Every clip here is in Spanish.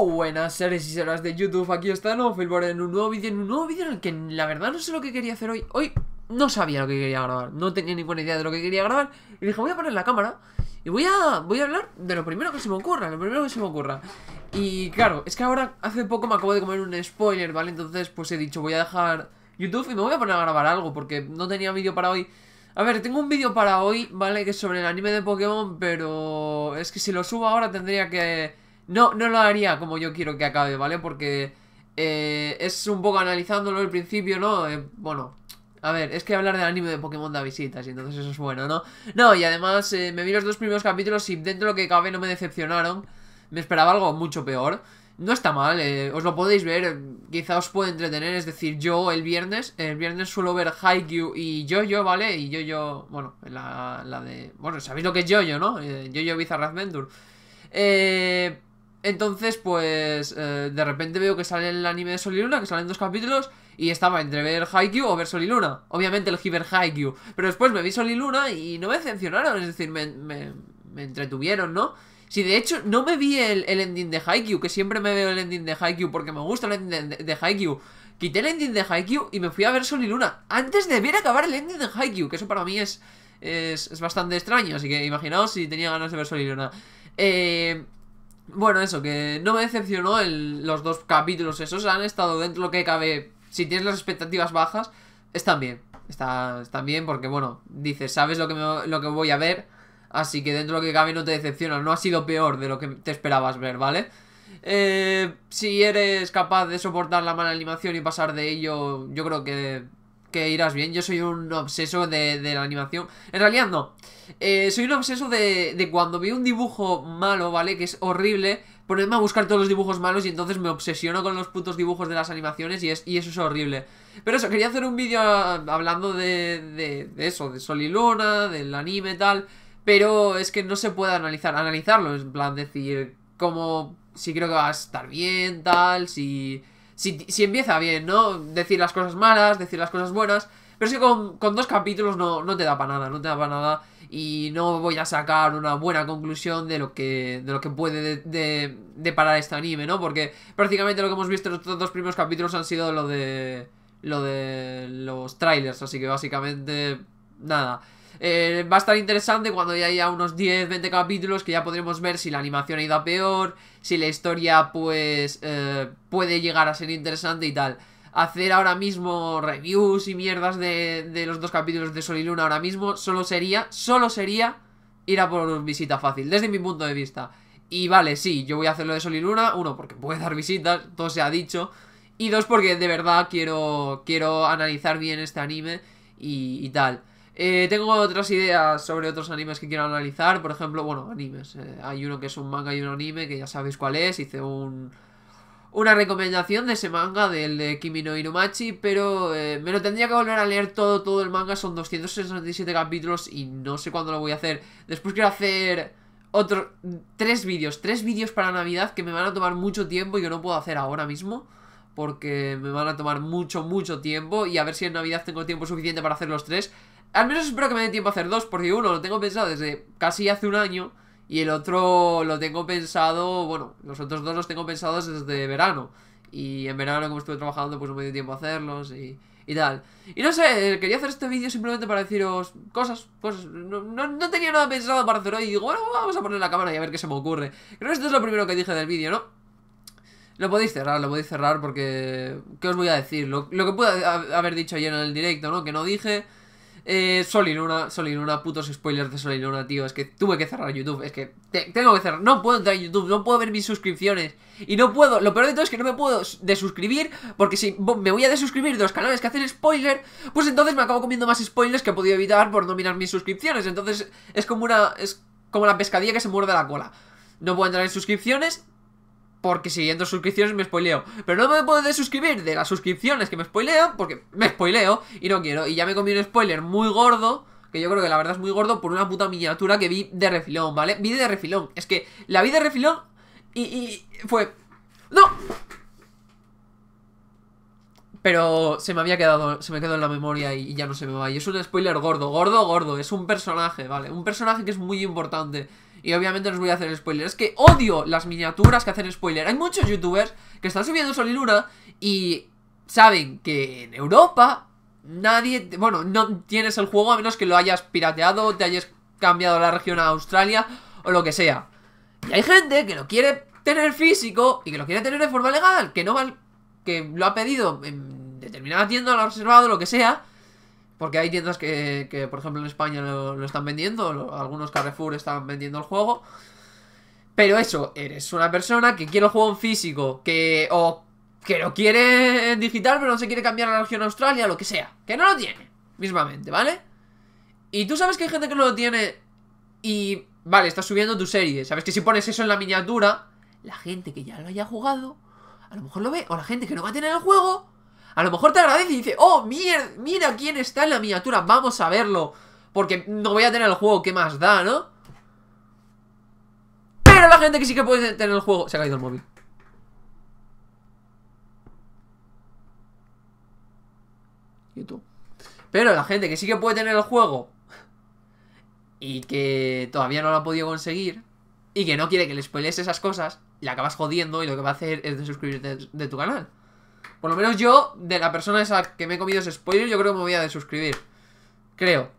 buenas seres y seras de YouTube, aquí está Nofilbor en un nuevo vídeo, en un nuevo vídeo en el que la verdad no sé lo que quería hacer hoy Hoy no sabía lo que quería grabar, no tenía ninguna idea de lo que quería grabar Y dije, voy a poner la cámara y voy a, voy a hablar de lo primero que se me ocurra, lo primero que se me ocurra Y claro, es que ahora hace poco me acabo de comer un spoiler, ¿vale? Entonces pues he dicho, voy a dejar YouTube y me voy a poner a grabar algo porque no tenía vídeo para hoy a ver, tengo un vídeo para hoy, ¿vale? Que es sobre el anime de Pokémon, pero es que si lo subo ahora tendría que no, no lo haría como yo quiero que acabe, ¿vale? Porque eh, es un poco analizándolo al principio, ¿no? Eh, bueno, a ver, es que hablar del anime de Pokémon da visitas y entonces eso es bueno, ¿no? No, y además eh, me vi los dos primeros capítulos y dentro de lo que cabe no me decepcionaron. Me esperaba algo mucho peor. No está mal, os lo podéis ver, quizá os puede entretener, es decir, yo el viernes, el viernes suelo ver Haikyuu y Jojo, ¿vale? Y Jojo, bueno, la, de... Bueno, sabéis lo que es Jojo, ¿no? Jojo Bizarre Adventure. Eh... Entonces, pues eh, de repente veo que sale el anime de Sol Luna, que salen dos capítulos, y estaba entre ver Haikyuu o ver Sol y Luna. Obviamente el Hiver Haikyuu. Pero después me vi Sol y Luna y no me decepcionaron, es decir, me, me, entretuvieron, ¿no? Si de hecho no me vi el, ending de Haikyuu, que siempre me veo el ending de Haikyuu porque me gusta el ending de, Haikyuu. Quité el ending de Haikyuu y me fui a ver Sol y Luna antes de ver acabar el ending de Haikyuu, que eso para mí es, es, es bastante extraño, así que imaginaos si tenía ganas de ver Sol y Luna. Eh... Bueno, eso, que no me decepcionó en los dos capítulos esos. Han estado dentro de lo que cabe. Si tienes las expectativas bajas, están bien. Están, bien porque, bueno, dices, sabes lo que, lo que voy a ver. Así que dentro de lo que cabe no te decepciona. No ha sido peor de lo que te esperabas ver, ¿vale? Eh, si eres capaz de soportar la mala animación y pasar de ello, yo creo que que irás bien. Yo soy un obseso de, la animación. En realidad no. Eh, soy un obseso de, cuando veo un dibujo malo, ¿vale? Que es horrible. Ponerme a buscar todos los dibujos malos y entonces me obsesiono con los putos dibujos de las animaciones y, y eso es horrible. Pero eso, quería hacer un vídeo hablando de, de eso, de Sol y Luna, del anime y tal. Pero es que no se puede analizar, analizarlo, en plan decir cómo, si creo que va a estar bien, tal, si si, si, empieza bien, ¿no? Decir las cosas malas, decir las cosas buenas. Pero es que con, dos capítulos no, no, te da para nada, no te da para nada. Y no voy a sacar una buena conclusión de lo que, de lo que puede de, de, parar este anime, ¿no? Porque prácticamente lo que hemos visto en los dos primeros capítulos han sido lo de. Lo de los trailers, así que básicamente. Nada. Eh, va a estar interesante cuando ya haya unos 10, 20 capítulos que ya podremos ver si la animación ha ido a peor, si la historia pues eh, puede llegar a ser interesante y tal. Hacer ahora mismo reviews y mierdas de, los dos capítulos de Sol y Luna ahora mismo solo sería, solo sería ir a por visita fácil, desde mi punto de vista. Y vale, sí, yo voy a hacerlo de Sol y Luna, uno, porque puede dar visitas, todo se ha dicho, y dos, porque de verdad quiero, quiero analizar bien este anime y, y tal. Eh, tengo otras ideas sobre otros animes que quiero analizar. Por ejemplo, bueno, animes. Eh, hay uno que es un manga y un anime, que ya sabéis cuál es. Hice un, una recomendación de ese manga, del de Kimi no pero eh, me lo tendría que volver a leer todo, todo el manga. Son 267 capítulos y no sé cuándo lo voy a hacer. Después quiero hacer otros tres vídeos. Tres vídeos para Navidad que me van a tomar mucho tiempo y que no puedo hacer ahora mismo porque me van a tomar mucho, mucho tiempo y a ver si en Navidad tengo tiempo suficiente para hacer los tres. Al menos espero que me dé tiempo a hacer dos, porque uno lo tengo pensado desde casi hace un año y el otro lo tengo pensado, bueno, los otros dos los tengo pensados desde verano. Y en verano, como estuve trabajando, pues no me dio tiempo a hacerlos y, tal. Y no sé, eh, quería hacer este vídeo simplemente para deciros cosas. Pues no, tenía nada pensado para hacer hoy. Y digo, bueno, vamos a poner la cámara y a ver qué se me ocurre. Creo que esto es lo primero que dije del vídeo, ¿no? Lo podéis cerrar, lo podéis cerrar porque... ¿Qué os voy a decir? Lo, lo que pude haber dicho ayer en el directo, ¿no? Que no dije... Eh, y una putos spoilers de Luna, tío. Es que tuve que cerrar YouTube. Es que tengo que cerrar. No puedo entrar en YouTube, no puedo ver mis suscripciones. Y no puedo. Lo peor de todo es que no me puedo desuscribir. Porque si me voy a desuscribir de los canales que hacen spoiler, pues entonces me acabo comiendo más spoilers que he podido evitar por no mirar mis suscripciones. Entonces es como una. Es como la pescadilla que se muerde la cola. No puedo entrar en suscripciones, porque siguiendo suscripciones me spoileo. Pero no me puedo desuscribir de las suscripciones que me spoileo, porque me spoileo y no quiero. Y ya me comí un spoiler muy gordo, que yo creo que la verdad es muy gordo, por una puta miniatura que vi de refilón, ¿vale? Vi de refilón. Es que la vi de refilón y, fue... ¡No! Pero se me había quedado, se me quedó en la memoria y, y ya no se me va. Y es un spoiler gordo, gordo, gordo. Es un personaje, ¿vale? Un personaje que es muy importante. Y obviamente no os voy a hacer spoiler. Es que odio las miniaturas que hacen spoiler. Hay muchos youtubers que están subiendo Sol y y saben que en Europa nadie... Bueno, no tienes el juego a menos que lo hayas pirateado, te hayas cambiado la región a Australia o lo que sea. Y hay gente que lo quiere tener físico y que lo quiere tener de forma legal, que no que lo ha pedido en determinada tienda, lo ha reservado, lo que sea, porque hay tiendas que, que por ejemplo, en España lo, están vendiendo, algunos Carrefour están vendiendo el juego. Pero eso, eres una persona que quiere el juego en físico, que o que lo quiere en digital, pero no se quiere cambiar a la región Australia, lo que sea, que no lo tiene, mismamente, ¿vale? Y tú sabes que hay gente que no lo tiene y, vale, estás subiendo tu serie, sabes que si pones eso en la miniatura, la gente que ya lo haya jugado, a lo mejor lo ve, o la gente que no va a tener el juego, a lo mejor te agradece y dice, oh, mira, mira quién está en la miniatura, vamos a verlo. Porque no voy a tener el juego, ¿qué más da, no? Pero la gente que sí que puede tener el juego... Se ha caído el móvil. tú Pero la gente que sí que puede tener el juego y que todavía no lo ha podido conseguir y que no quiere que le spoilees esas cosas, le acabas jodiendo y lo que va a hacer es desuscribirte de tu canal. Por lo menos yo, de la persona esa que me he comido ese spoiler, yo creo que me voy a desuscribir. Creo.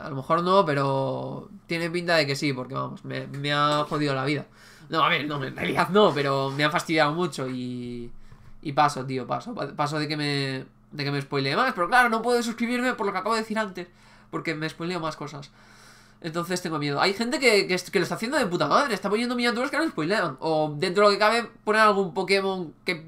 A lo mejor no, pero tiene pinta de que sí, porque vamos, me, ha jodido la vida. No, a ver, no, en realidad no, pero me han fastidiado mucho y... Y paso, tío, paso. Paso de que me, de que me spoile más, pero claro, no puedo suscribirme por lo que acabo de decir antes, porque me spoileo más cosas. Entonces tengo miedo. Hay gente que, lo está haciendo de puta madre, está poniendo miniaturas que no spoilean. O dentro de lo que cabe, poner algún Pokémon que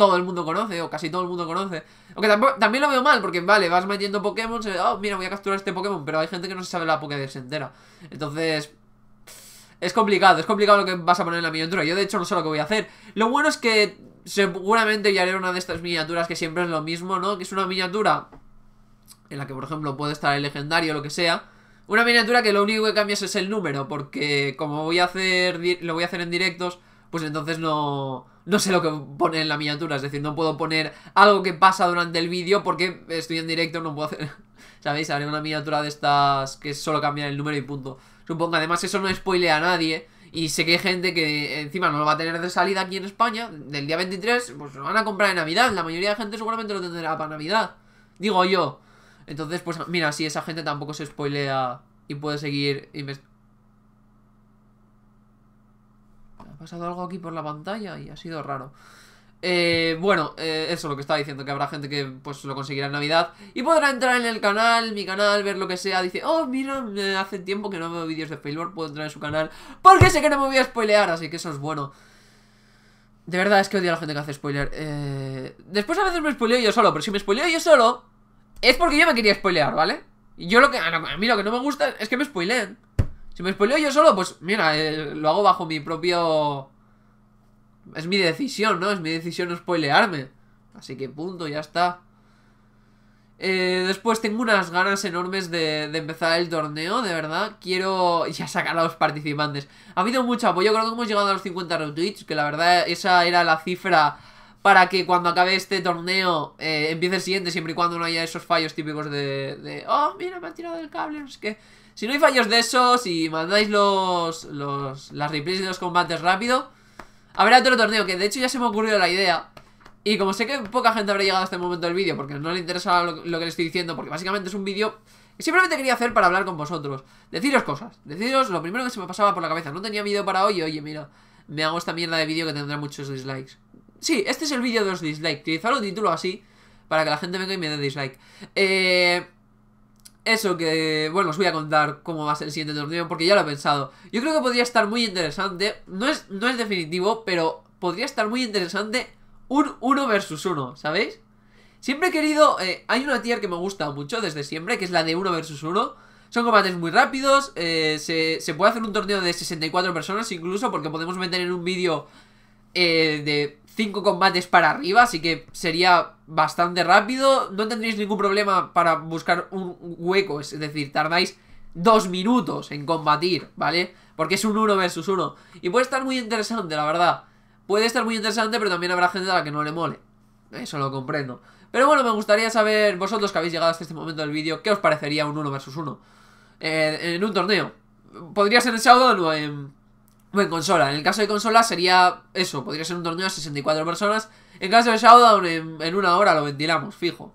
todo el mundo conoce, o casi todo el mundo conoce. Aunque también lo veo mal, porque vale, vas metiendo Pokémon, se, oh, mira, voy a capturar este Pokémon, pero hay gente que no se sabe la Pokédex entera. Entonces, es complicado, es complicado lo que vas a poner en la miniatura. Yo de hecho no sé lo que voy a hacer. Lo bueno es que seguramente ya haré una de estas miniaturas que siempre es lo mismo, ¿no? Que es una miniatura en la que, por ejemplo, puede estar el legendario o lo que sea. Una miniatura que lo único que cambias es el número, porque como voy a hacer, lo voy a hacer en directos, pues entonces no, no sé lo que pone en la miniatura. Es decir, no puedo poner algo que pasa durante el vídeo porque estoy en directo, no puedo hacer... ¿Sabéis? Haré una miniatura de estas que solo cambian el número y punto. Supongo, además eso no spoilea a nadie. Y sé que hay gente que encima no lo va a tener de salida aquí en España. Del día 23, pues lo van a comprar en Navidad. La mayoría de gente seguramente lo tendrá para Navidad. Digo yo. Entonces, pues mira, si esa gente tampoco se spoilea y puede seguir investigando Ha pasado algo aquí por la pantalla y ha sido raro. Eh, bueno, eh, eso es lo que estaba diciendo, que habrá gente que pues lo conseguirá en Navidad y podrá entrar en el canal, mi canal, ver lo que sea. Dice, oh, mira, eh, hace tiempo que no veo vídeos de Failure, puedo entrar en su canal porque sé que no me voy a spoilear, así que eso es bueno. De verdad es que odio a la gente que hace spoiler. después a veces me spoileo yo solo, pero si me spoileo yo solo, es porque yo me quería spoilear, ¿vale? Yo lo que. A mí lo que no me gusta es que me spoileen. Si me spoileo yo solo, pues mira, eh, lo hago bajo mi propio... Es mi decisión, ¿no? Es mi decisión no spoilearme. Así que punto, ya está. Eh, después tengo unas ganas enormes de, empezar el torneo, de verdad. Quiero ya sacar a los participantes. Ha habido mucho apoyo, creo que hemos llegado a los 50 retweets, que la verdad esa era la cifra para que cuando acabe este torneo eh, empiece el siguiente, siempre y cuando no haya esos fallos típicos de, de... oh, mira, me ha tirado el cable, no sé qué... Si no hay fallos de esos y mandáis los, los las replays de los combates rápido, habrá otro torneo, que de hecho ya se me ha ocurrido la idea. Y como sé que poca gente habrá llegado a este momento del vídeo, porque no le interesa lo, que le estoy diciendo, porque básicamente es un vídeo que simplemente quería hacer para hablar con vosotros. Deciros cosas, deciros lo primero que se me pasaba por la cabeza. No tenía vídeo para hoy, oye, mira, me hago esta mierda de vídeo que tendrá muchos dislikes. Sí, este es el vídeo de los dislikes. Utilizar un título así para que la gente venga y me dé dislike. Eh eso que, bueno, os voy a contar cómo va a ser el siguiente torneo porque ya lo he pensado. Yo creo que podría estar muy interesante, no es, no es definitivo, pero podría estar muy interesante un 1 versus 1, ¿sabéis? Siempre he querido, eh, hay una tier que me gusta mucho desde siempre, que es la de 1 versus 1. Son combates muy rápidos, eh, se, se, puede hacer un torneo de 64 personas incluso porque podemos meter en un vídeo eh, de 5 combates para arriba, así que sería bastante rápido. No tendréis ningún problema para buscar un hueco, es decir, tardáis 2 minutos en combatir, ¿vale? Porque es un 1 versus 1. Y puede estar muy interesante, la verdad. Puede estar muy interesante, pero también habrá gente a la que no le mole. Eso lo comprendo. Pero bueno, me gustaría saber, vosotros que habéis llegado hasta este momento del vídeo, ¿qué os parecería un 1 versus 1? Eh, en un torneo. Podría ser en sábado o en bueno, consola. En el caso de consola sería eso. Podría ser un torneo de 64 personas. En caso de Showdown, en, una hora lo ventilamos, fijo.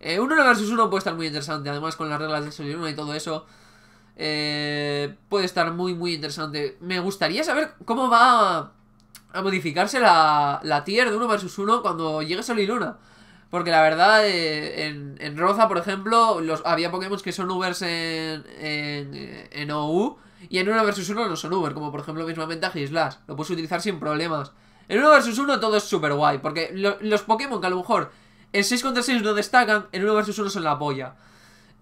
Eh, un 1 versus 1 puede estar muy interesante. Además, con las reglas de y y todo eso. Eh, puede estar muy, muy interesante. Me gustaría saber cómo va a, modificarse la, la, tier de 1 versus 1 cuando llegue Sol y Luna. Porque la verdad, eh, en, en, Roza, por ejemplo, los, había Pokémon que son Ubers en, en, en OU y en 1 vs 1 no son Uber, como por ejemplo y Slash. Lo puedes utilizar sin problemas. En 1 vs 1 todo es súper guay, porque los Pokémon que a lo mejor en 6 contra 6 no destacan, en 1 vs 1 son la polla.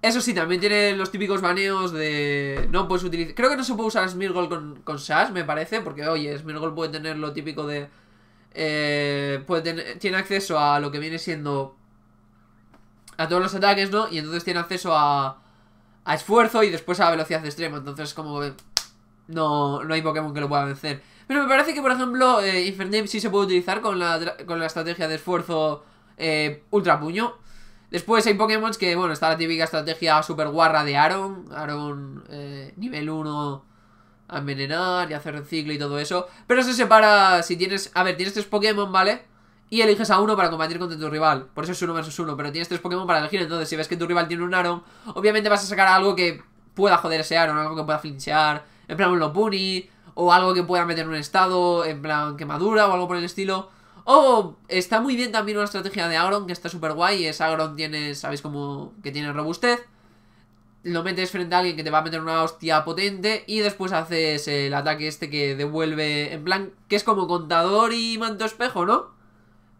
Eso sí, también tiene los típicos baneos de... No puedes utilizar... Creo que no se puede usar Smirgol con, con Sash, me parece, porque oye, Smirgol puede tener lo típico de... Eh, puede tiene acceso a lo que viene siendo... A todos los ataques, ¿no? Y entonces tiene acceso a a esfuerzo y después a velocidad extremo, Entonces, como no, no hay Pokémon que lo pueda vencer. Pero me parece que, por ejemplo, eh, Infernape sí se puede utilizar con la, con la estrategia de esfuerzo eh, Ultra Puño. Después hay Pokémon que, bueno, está la típica estrategia super guarra de Aaron. Aaron eh, nivel 1 a envenenar y hacer ciclo y todo eso. Pero se separa si tienes... A ver, tienes tres Pokémon, ¿vale? y eliges a uno para combatir contra tu rival. Por eso es uno versus uno, pero tienes tres Pokémon para elegir. Entonces, si ves que tu rival tiene un Aron, obviamente vas a sacar algo que pueda joder ese Aron, algo que pueda flinchear, en plan un Lopunny o algo que pueda meter un estado, en plan quemadura o algo por el estilo. O está muy bien también una estrategia de Aron que está súper guay. Es Agron tiene, sabéis cómo que tiene robustez. Lo metes frente a alguien que te va a meter una hostia potente. Y después haces el ataque este que devuelve. En plan, que es como contador y manto espejo, ¿no?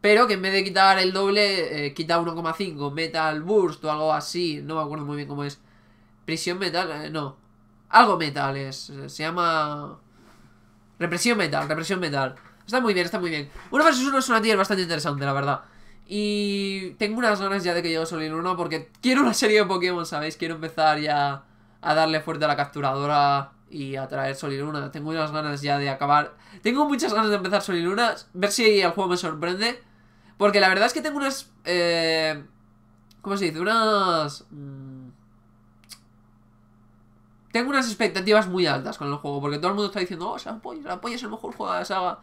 Pero que en vez de quitar el doble, eh, quita 1,5 Metal Burst o algo así. No me acuerdo muy bien cómo es. Prisión Metal, eh, no. Algo Metal eh, Se llama. Represión Metal, Represión Metal. Está muy bien, está muy bien. una vs uno es una tier bastante interesante, la verdad. Y tengo unas ganas ya de que llegue Soliruna porque quiero una serie de Pokémon, ¿sabéis? Quiero empezar ya a darle fuerte a la capturadora y a traer Sol Tengo unas ganas ya de acabar. Tengo muchas ganas de empezar Sol Ver si el juego me sorprende. Porque la verdad es que tengo unas... Eh, ¿Cómo se dice? Unas... Mm, tengo unas expectativas muy altas con el juego, porque todo el mundo está diciendo, oh, se apoya, es el mejor juego de saga.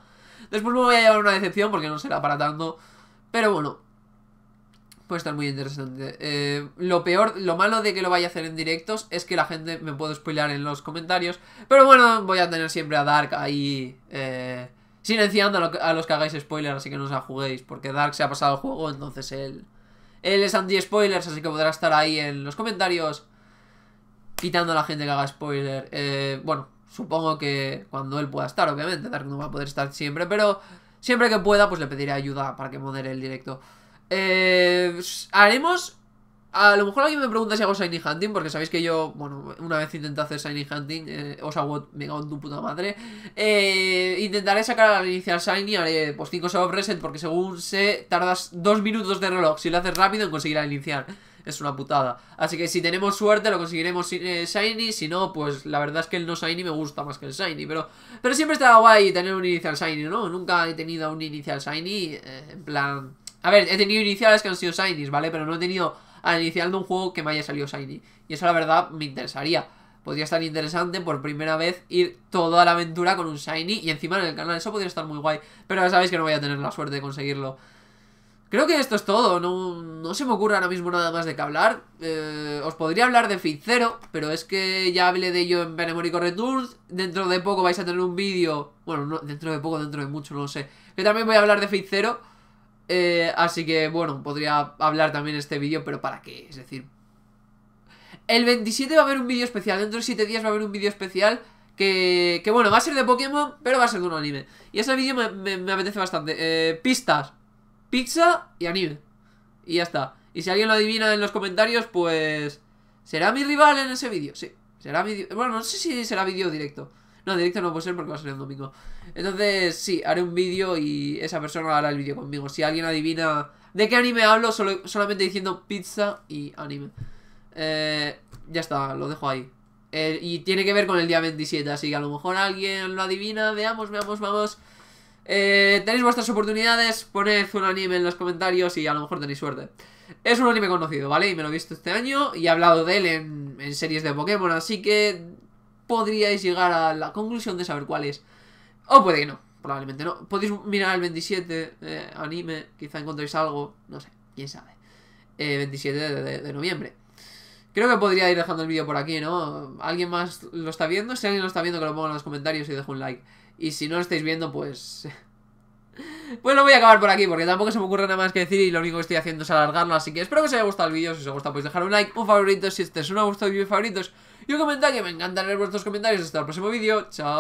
Después me voy a llevar una decepción porque no será para tanto. Pero bueno, puede estar muy interesante. Eh, lo peor, lo malo de que lo vaya a hacer en directos es que la gente me puede spoilear en los comentarios. Pero bueno, voy a tener siempre a Dark ahí eh, silenciando a los que hagáis spoilers, así que no os la juguéis, porque Dark se ha pasado el juego, entonces él, él es anti-spoilers, así que podrá estar ahí en los comentarios quitando a la gente que haga spoiler. Eh, bueno, supongo que cuando él pueda estar, obviamente, Dark no va a poder estar siempre, pero siempre que pueda, pues le pediré ayuda para que modere el directo. Eh, haremos a lo mejor alguien me pregunta si hago Shiny Hunting, porque sabéis que yo, bueno, una vez intenté hacer Shiny Hunting, eh, o sea, me cago en tu puta madre. Eh, intentaré sacar al inicial Shiny, haré pues 5 soft reset, porque según sé, tardas 2 minutos de reloj. Si lo haces rápido, en conseguir al iniciar. Es una putada. Así que si tenemos suerte, lo conseguiremos eh, Shiny. Si no, pues la verdad es que el no Shiny me gusta más que el Shiny. Pero, pero siempre está guay tener un inicial Shiny, ¿no? Nunca he tenido un inicial Shiny, en plan... A ver, he tenido iniciales que han sido Shinies, ¿vale? Pero no he tenido al inicial de un juego que me haya salido Shiny. Y eso la verdad me interesaría. Podría estar interesante por primera vez ir toda la aventura con un Shiny y encima en el canal. Eso podría estar muy guay. Pero ya sabéis que no voy a tener la suerte de conseguirlo. Creo que esto es todo, no, se me ocurre ahora mismo nada más de qué hablar. Eh, os podría hablar de Fitzero, pero es que ya hablé de ello en Benemónico Returns. Dentro de poco vais a tener un vídeo, bueno, no, dentro de poco, dentro de mucho, no lo sé. Que también voy a hablar de Fitzero eh, así que, bueno, podría hablar también este vídeo, pero ¿para qué? Es decir... El 27 va a haber un vídeo especial, dentro de 7 días va a haber un vídeo especial que, que, bueno, va a ser de Pokémon, pero va a ser de un anime. Y ese vídeo me, apetece bastante. Eh, pistas, pizza y anime. Y ya está. Y si alguien lo adivina en los comentarios, pues... ¿Será mi rival en ese vídeo? Sí. Será mi... Bueno, no sé si será vídeo directo. No, directo no puede ser porque va a ser el domingo. Entonces, sí, haré un vídeo y esa persona hará el vídeo conmigo. Si alguien adivina de qué anime hablo, solamente diciendo pizza y anime. Eh, ya está, lo dejo ahí. Eh, y tiene que ver con el día 27, así que a lo mejor alguien lo adivina. Veamos, veamos, vamos. Eh, tenéis vuestras oportunidades, poned un anime en los comentarios y a lo mejor tenéis suerte. Es un anime conocido, ¿vale? Y me lo he visto este año y he hablado de él en, en series de Pokémon, así que podríais llegar a la conclusión de saber cuál es. O puede que no, probablemente no. Podéis mirar el 27 eh, anime, quizá encontréis algo, no sé, quién sabe. 27 eh, de, noviembre. Creo que podría ir dejando el vídeo por aquí, ¿no? ¿Alguien más lo está viendo? Si alguien lo está viendo, que lo ponga en los comentarios y dejo un like. Y si no lo estáis viendo, pues... Pues lo voy a acabar por aquí porque tampoco se me ocurre nada más que decir y lo único que estoy haciendo es alargarlo Así que espero que os haya gustado el vídeo, si os ha gustado podéis dejar un like, un favorito si este es uno de vuestros favoritos y un comentario. Me encanta leer vuestros comentarios. Hasta el próximo vídeo. Chao.